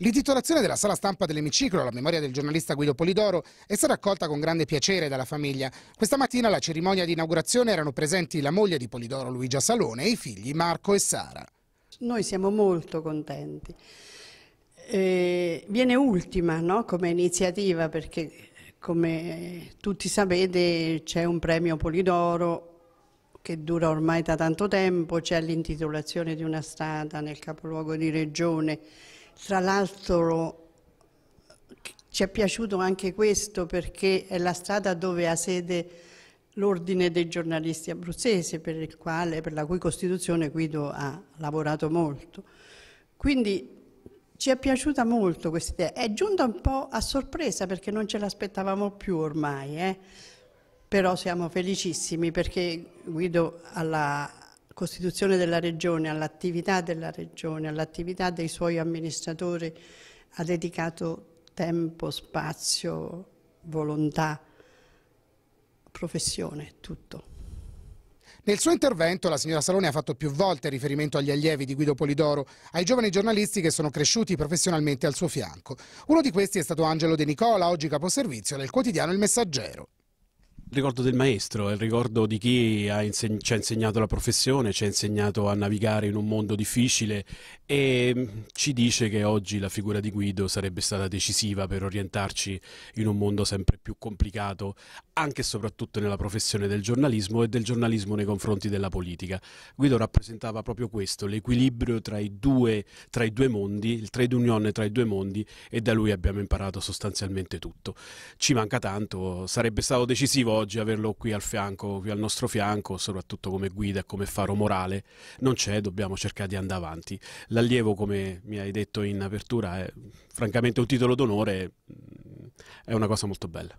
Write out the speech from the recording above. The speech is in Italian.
L'intitolazione della sala stampa dell'emiciclo alla memoria del giornalista Guido Polidoro è stata accolta con grande piacere dalla famiglia. Questa mattina alla cerimonia di inaugurazione erano presenti la moglie di Polidoro Luigia Salone e i figli Marco e Sara. Noi siamo molto contenti. Eh, viene ultima no? come iniziativa perché come tutti sapete c'è un premio Polidoro che dura ormai da tanto tempo, c'è l'intitolazione di una strada nel capoluogo di regione tra l'altro ci è piaciuto anche questo perché è la strada dove ha sede l'ordine dei giornalisti abruzzese per, il quale, per la cui costituzione Guido ha lavorato molto. Quindi ci è piaciuta molto questa idea, è giunta un po' a sorpresa perché non ce l'aspettavamo più ormai, eh? però siamo felicissimi perché Guido alla, Costituzione della Regione, all'attività della Regione, all'attività dei suoi amministratori, ha dedicato tempo, spazio, volontà, professione, tutto. Nel suo intervento la signora Salone ha fatto più volte riferimento agli allievi di Guido Polidoro, ai giovani giornalisti che sono cresciuti professionalmente al suo fianco. Uno di questi è stato Angelo De Nicola, oggi caposervizio del quotidiano Il Messaggero. Il ricordo del maestro, è il ricordo di chi ha inseg ci ha insegnato la professione, ci ha insegnato a navigare in un mondo difficile e mm, ci dice che oggi la figura di Guido sarebbe stata decisiva per orientarci in un mondo sempre più complicato, anche e soprattutto nella professione del giornalismo e del giornalismo nei confronti della politica. Guido rappresentava proprio questo, l'equilibrio tra, tra i due mondi, il trade union tra i due mondi e da lui abbiamo imparato sostanzialmente tutto. Ci manca tanto, sarebbe stato decisivo oggi averlo qui al fianco, qui al nostro fianco, soprattutto come guida e come faro morale, non c'è, dobbiamo cercare di andare avanti. L'allievo, come mi hai detto in apertura, è francamente un titolo d'onore, è una cosa molto bella.